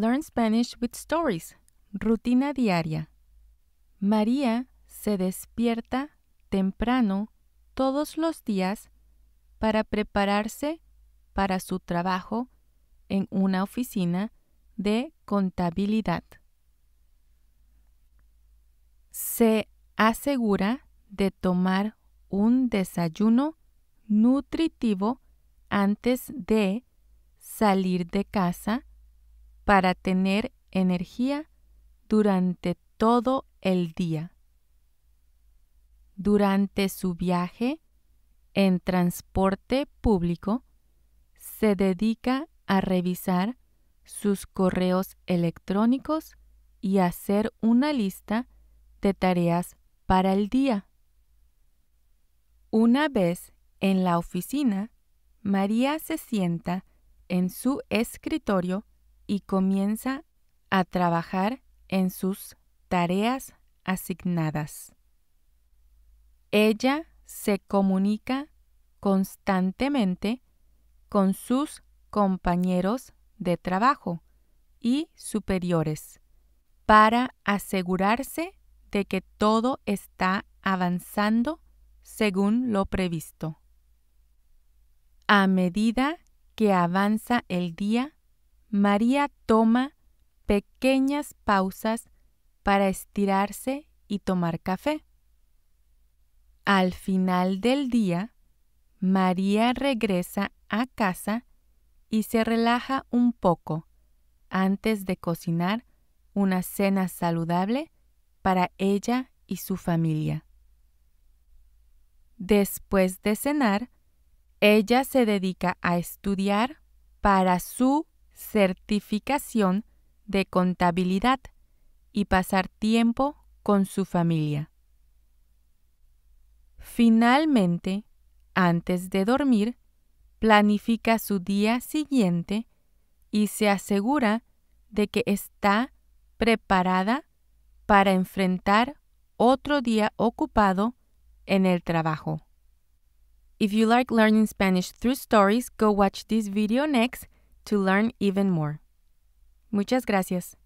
Learn Spanish with Stories, rutina diaria. María se despierta temprano todos los días para prepararse para su trabajo en una oficina de contabilidad. Se asegura de tomar un desayuno nutritivo antes de salir de casa para tener energía durante todo el día. Durante su viaje en transporte público, se dedica a revisar sus correos electrónicos y hacer una lista de tareas para el día. Una vez en la oficina, María se sienta en su escritorio y comienza a trabajar en sus tareas asignadas. Ella se comunica constantemente con sus compañeros de trabajo y superiores para asegurarse de que todo está avanzando según lo previsto. A medida que avanza el día, María toma pequeñas pausas para estirarse y tomar café. Al final del día, María regresa a casa y se relaja un poco antes de cocinar una cena saludable para ella y su familia. Después de cenar, ella se dedica a estudiar para su certificación de contabilidad y pasar tiempo con su familia. Finalmente, antes de dormir, planifica su día siguiente y se asegura de que está preparada para enfrentar otro día ocupado en el trabajo. If you like learning Spanish through stories, go watch this video next to learn even more. Muchas gracias.